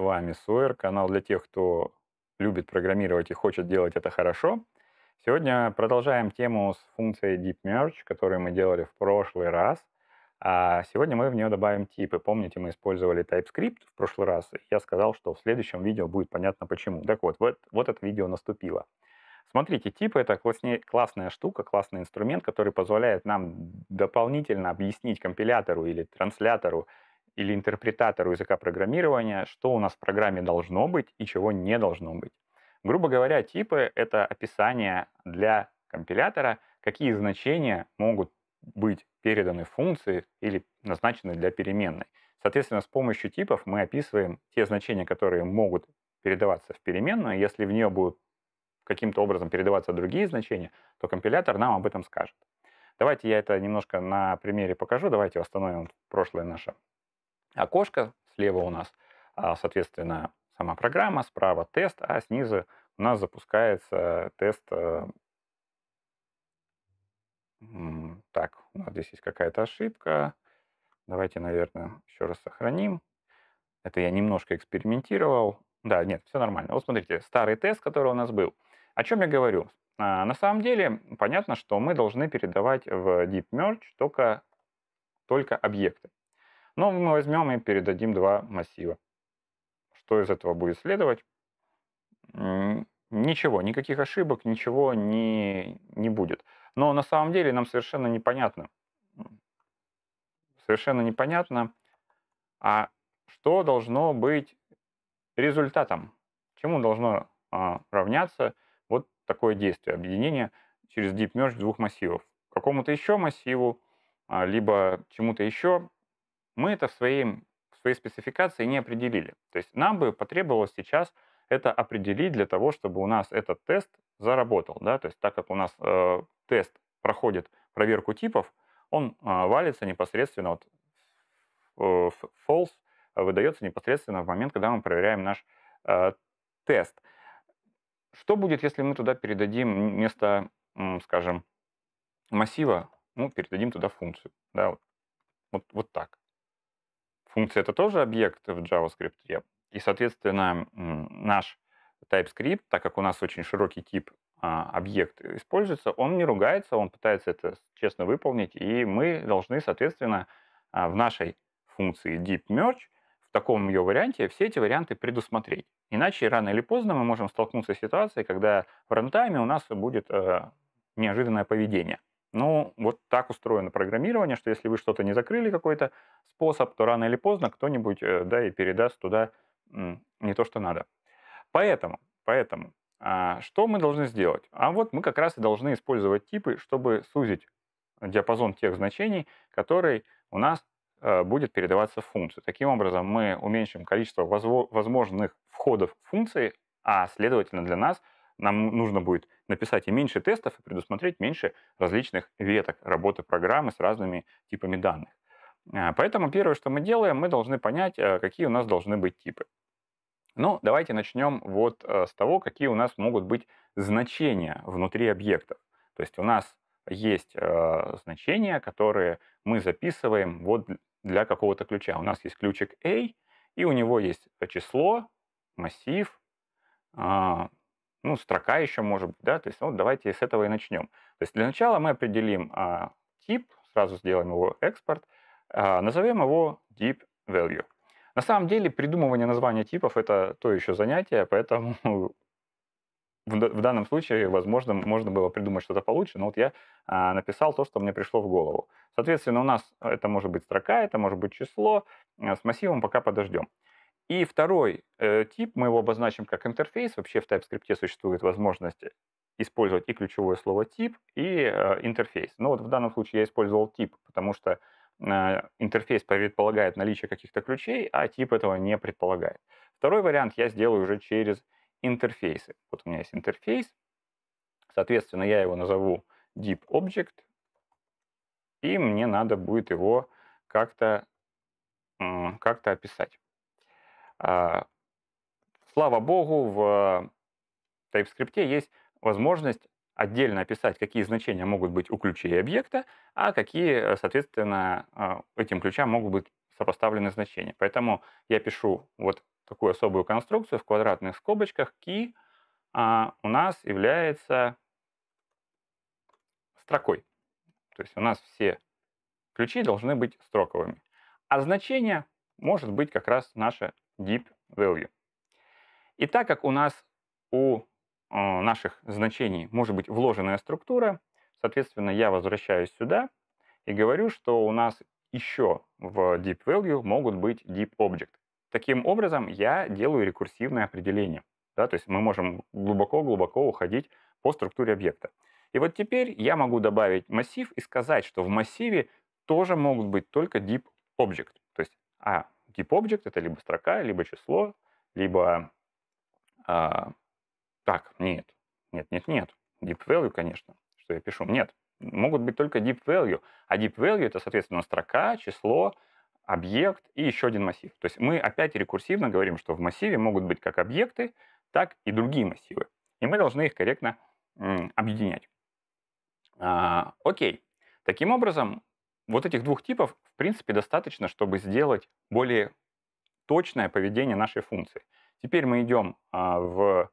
вами Суэр, канал для тех, кто любит программировать и хочет делать это хорошо. Сегодня продолжаем тему с функцией Deep Merge, которую мы делали в прошлый раз. А сегодня мы в нее добавим типы. Помните, мы использовали TypeScript в прошлый раз. я сказал, что в следующем видео будет понятно почему. Так вот, вот, вот это видео наступило. Смотрите, типы — это классне, классная штука, классный инструмент, который позволяет нам дополнительно объяснить компилятору или транслятору, или интерпретатору языка программирования, что у нас в программе должно быть и чего не должно быть. Грубо говоря, типы — это описание для компилятора, какие значения могут быть переданы функции или назначены для переменной. Соответственно, с помощью типов мы описываем те значения, которые могут передаваться в переменную. Если в нее будут каким-то образом передаваться другие значения, то компилятор нам об этом скажет. Давайте я это немножко на примере покажу. Давайте восстановим прошлое наше окошко, слева у нас, а, соответственно, сама программа, справа тест, а снизу у нас запускается тест... Э, так, у нас здесь есть какая-то ошибка. Давайте, наверное, еще раз сохраним. Это я немножко экспериментировал. Да, нет, все нормально. Вот смотрите, старый тест, который у нас был. О чем я говорю? А, на самом деле, понятно, что мы должны передавать в DeepMerge только, только объекты. Но ну, мы возьмем и передадим два массива. Что из этого будет следовать? Ничего, никаких ошибок, ничего не, не будет. Но на самом деле нам совершенно непонятно, совершенно непонятно, а что должно быть результатом, чему должно а, равняться вот такое действие, объединение через deep merge двух массивов, какому-то еще массиву, а, либо чему-то еще, мы это в своей, в своей спецификации не определили. То есть нам бы потребовалось сейчас это определить для того, чтобы у нас этот тест заработал. Да? То есть так как у нас э, тест проходит проверку типов, он э, валится непосредственно, вот, э, false а, выдается непосредственно в момент, когда мы проверяем наш э, тест. Что будет, если мы туда передадим вместо, скажем, массива, ну, передадим туда функцию, да, вот, вот, вот так функция — это тоже объект в JavaScript. И, соответственно, наш TypeScript, так как у нас очень широкий тип а, объект используется, он не ругается, он пытается это честно выполнить, и мы должны, соответственно, а, в нашей функции deep merge в таком ее варианте все эти варианты предусмотреть. Иначе рано или поздно мы можем столкнуться с ситуацией, когда в рантайме у нас будет э, неожиданное поведение. Ну, вот так устроено программирование, что если вы что-то не закрыли, какой-то способ, то рано или поздно кто-нибудь, э, да, и передаст туда не то, что надо. Поэтому, поэтому, а, что мы должны сделать? А вот мы как раз и должны использовать типы, чтобы сузить диапазон тех значений, которые у нас э, будет передаваться в функцию. Таким образом, мы уменьшим количество возможных входов в функции, а следовательно для нас – нам нужно будет написать и меньше тестов, и предусмотреть меньше различных веток работы программы с разными типами данных. А, поэтому первое, что мы делаем, мы должны понять, э, какие у нас должны быть типы. Ну, давайте начнем вот э, с того, какие у нас могут быть значения внутри объектов. То есть у нас есть э, значения, которые мы записываем вот для какого-то ключа. У нас есть ключик A, и у него есть число, массив, а, ну, строка еще может быть, да, то есть, вот давайте с этого и начнем. То есть для начала мы определим а, тип, сразу сделаем его экспорт, а, назовем его deep value. На самом деле придумывание названия типов это то еще занятие, поэтому в, в данном случае, возможно, можно было придумать что-то получше, но вот я а, написал то, что мне пришло в голову. Соответственно, у нас это может быть строка, это может быть число, а, с массивом пока подождем. И второй э, тип, мы его обозначим как интерфейс. Вообще в TypeScript существует возможность использовать и ключевое слово тип, и э, интерфейс. Но вот в данном случае я использовал тип, потому что э, интерфейс предполагает наличие каких-то ключей, а тип этого не предполагает. Второй вариант я сделаю уже через интерфейсы. Вот у меня есть интерфейс, соответственно, я его назову deep object, и мне надо будет его как-то как, -то, как -то описать. А, слава богу, в TypeScript есть возможность отдельно описать, какие значения могут быть у ключей объекта, а какие, соответственно, а, этим ключам могут быть сопоставлены значения. Поэтому я пишу вот такую особую конструкцию в квадратных скобочках. Key а, у нас является строкой. То есть у нас все ключи должны быть строковыми. А значение может быть как раз наше deep value. И так как у нас у э, наших значений может быть вложенная структура, соответственно, я возвращаюсь сюда и говорю, что у нас еще в deep value могут быть deep object. Таким образом, я делаю рекурсивное определение. Да, то есть мы можем глубоко-глубоко уходить по структуре объекта. И вот теперь я могу добавить массив и сказать, что в массиве тоже могут быть только deep object. То есть, а, Тип object — это либо строка, либо число, либо... А, так, нет, нет, нет, нет. Deep value, конечно, что я пишу. Нет, могут быть только deep value. А deep value — это, соответственно, строка, число, объект и еще один массив. То есть мы опять рекурсивно говорим, что в массиве могут быть как объекты, так и другие массивы. И мы должны их корректно м, объединять. А, окей. Таким образом, вот этих двух типов, в принципе, достаточно, чтобы сделать более точное поведение нашей функции. Теперь мы идем а, в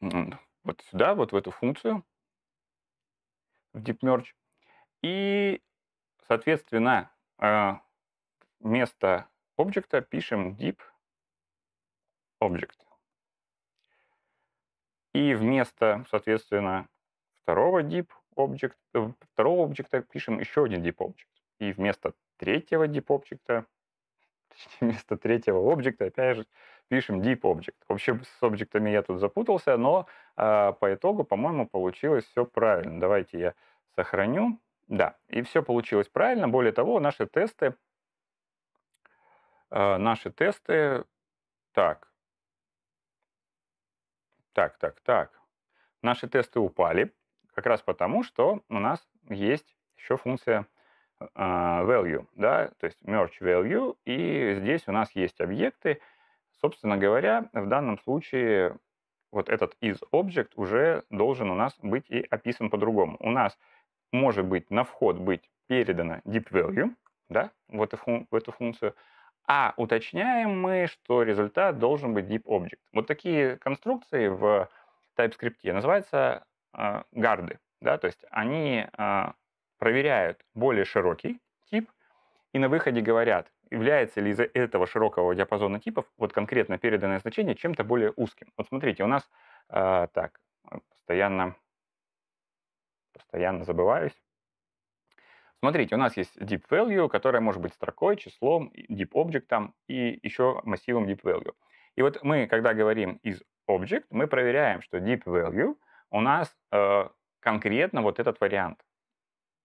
вот сюда, вот в эту функцию, в DeepMerge. И, соответственно, а, вместо объекта пишем deep object. И вместо, соответственно, второго deep object, э, второго объекта пишем еще один deep object. И вместо третьего deep object, вместо третьего объекта опять же пишем deep object. Вообще с объектами я тут запутался, но э, по итогу, по-моему, получилось все правильно. Давайте я сохраню. Да, и все получилось правильно. Более того, наши тесты, э, наши тесты, так, так, так, так, наши тесты упали, как раз потому, что у нас есть еще функция а, value, да, то есть merge value, и здесь у нас есть объекты. Собственно говоря, в данном случае вот этот is object уже должен у нас быть и описан по-другому. У нас может быть на вход быть передано deep value, да, в эту, фун- в эту функцию, а уточняем мы, что результат должен быть deep object. Вот такие конструкции в TypeScript называются а, гарды. Да? То есть они а, проверяют более широкий тип и на выходе говорят, является ли из этого широкого диапазона типов вот конкретно переданное значение чем-то более узким. Вот смотрите, у нас а, так, постоянно, постоянно забываюсь. Смотрите, у нас есть deep value, которая может быть строкой, числом, deep object и еще массивом deep value. И вот мы, когда говорим из object, мы проверяем, что deep value у нас э, конкретно вот этот вариант.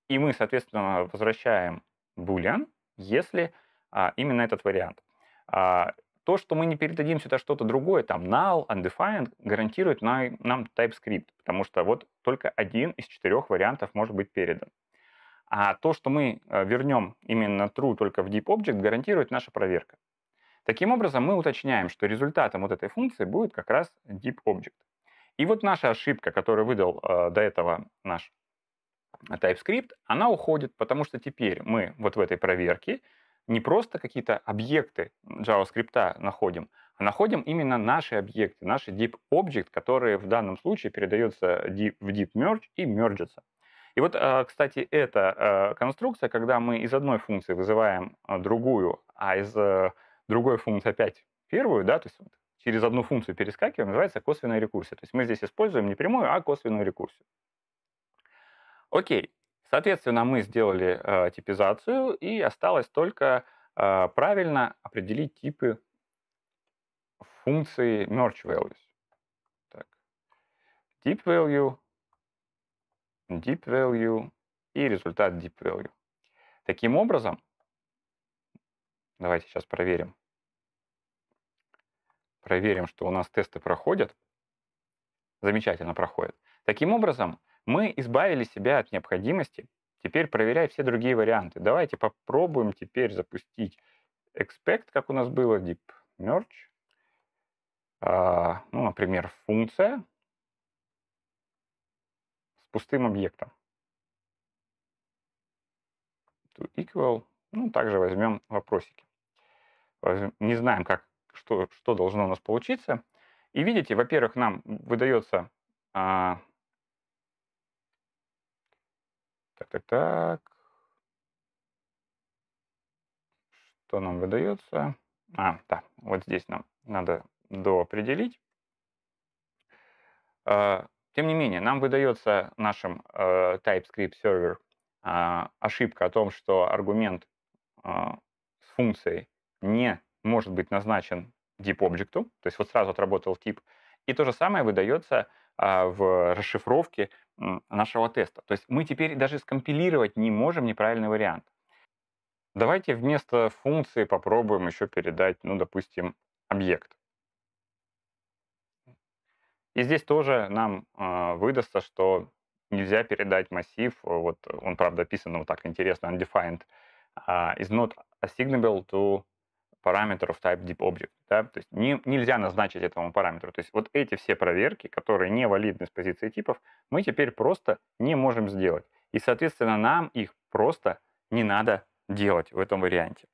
И мы, соответственно, возвращаем boolean, если а, именно этот вариант. А, то, что мы не передадим сюда что-то другое, там null, undefined, гарантирует на, нам TypeScript, потому что вот только один из четырех вариантов может быть передан. А то, что мы э, вернем именно true только в deep object, гарантирует наша проверка. Таким образом, мы уточняем, что результатом вот этой функции будет как раз deep object. И вот наша ошибка, которую выдал э, до этого наш TypeScript, она уходит, потому что теперь мы вот в этой проверке не просто какие-то объекты JavaScript находим, а находим именно наши объекты, наши deep object, которые в данном случае передается deep, в deep merge и мерджится. И вот, э, кстати, эта э, конструкция, когда мы из одной функции вызываем э, другую, а из другой функции опять первую, да, то есть через одну функцию перескакиваем, называется косвенная рекурсия. То есть мы здесь используем не прямую, а косвенную рекурсию. Окей, соответственно, мы сделали э, типизацию, и осталось только э, правильно определить типы функции merge values. Так. Deep value, deep value и результат deep value. Таким образом, давайте сейчас проверим проверим, что у нас тесты проходят, замечательно проходят. Таким образом, мы избавили себя от необходимости теперь проверять все другие варианты. Давайте попробуем теперь запустить expect, как у нас было, deep merge. А, ну, например, функция с пустым объектом. To equal. Ну, также возьмем вопросики. Не знаем, как что, что должно у нас получиться. И видите, во-первых, нам выдается... А... Так, так, так. Что нам выдается? А, да, вот здесь нам надо доопределить. А, тем не менее, нам выдается нашим э, TypeScript сервер а, ошибка о том, что аргумент а, с функцией не может быть назначен deep объекту, то есть вот сразу отработал тип, и то же самое выдается а, в расшифровке нашего теста. То есть мы теперь даже скомпилировать не можем неправильный вариант. Давайте вместо функции попробуем еще передать, ну, допустим, объект. И здесь тоже нам э, выдастся, что нельзя передать массив, вот он, правда, описан вот так интересно, undefined, uh, is not assignable to параметров type deep object. Да? То есть не, нельзя назначить этому параметру. То есть вот эти все проверки, которые не валидны с позиции типов, мы теперь просто не можем сделать. И, соответственно, нам их просто не надо делать в этом варианте.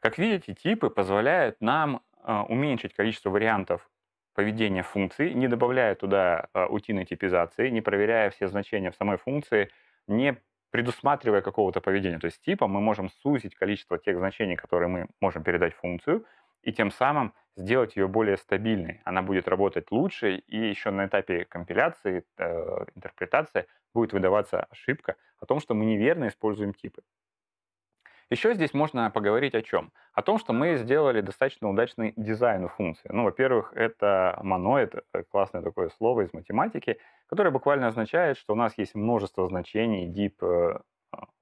Как видите, типы позволяют нам э, уменьшить количество вариантов поведения функции, не добавляя туда э, утины типизации, не проверяя все значения в самой функции, не предусматривая какого-то поведения. То есть типа мы можем сузить количество тех значений, которые мы можем передать функцию, и тем самым сделать ее более стабильной. Она будет работать лучше, и еще на этапе компиляции, э, интерпретации будет выдаваться ошибка о том, что мы неверно используем типы. Еще здесь можно поговорить о чем? О том, что мы сделали достаточно удачный дизайн функции. Ну, во-первых, это моноид, э, классное такое слово из математики, которое буквально означает, что у нас есть множество значений deep э,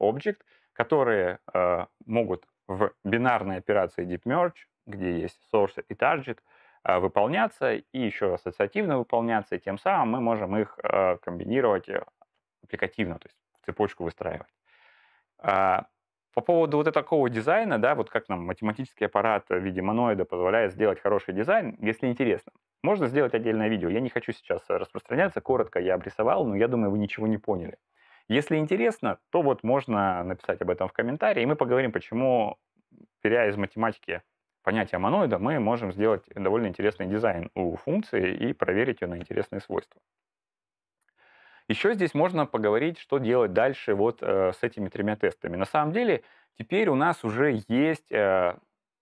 object, которые э, могут в бинарной операции deep merge, где есть source и target, выполняться и еще ассоциативно выполняться, и тем самым мы можем их комбинировать аппликативно, то есть в цепочку выстраивать. А, по поводу вот такого дизайна, да, вот как нам математический аппарат в виде моноида позволяет сделать хороший дизайн, если интересно. Можно сделать отдельное видео. Я не хочу сейчас распространяться, коротко я обрисовал, но я думаю, вы ничего не поняли. Если интересно, то вот можно написать об этом в комментарии, и мы поговорим, почему, беря из математики понятие моноида, мы можем сделать довольно интересный дизайн у функции и проверить ее на интересные свойства. Еще здесь можно поговорить, что делать дальше вот э, с этими тремя тестами. На самом деле, теперь у нас уже есть э,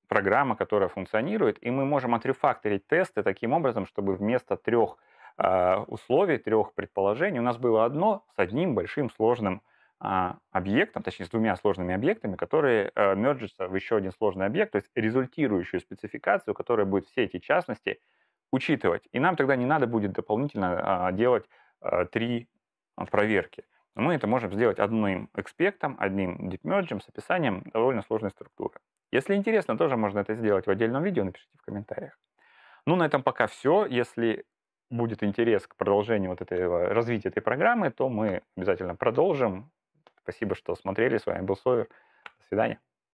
программа, которая функционирует, и мы можем отрефакторить тесты таким образом, чтобы вместо трех э, условий, трех предположений у нас было одно с одним большим сложным э, объектом, точнее с двумя сложными объектами, которые э, мерджатся в еще один сложный объект, то есть результирующую спецификацию, которая будет все эти частности учитывать. И нам тогда не надо будет дополнительно а, делать Э, три э, проверки. Но мы это можем сделать одним экспектом, одним дипмерджем с описанием довольно сложной структуры. Если интересно, тоже можно это сделать в отдельном видео, напишите в комментариях. Ну, на этом пока все. Если будет интерес к продолжению вот этого развития этой программы, то мы обязательно продолжим. Спасибо, что смотрели. С вами был Совер. До свидания.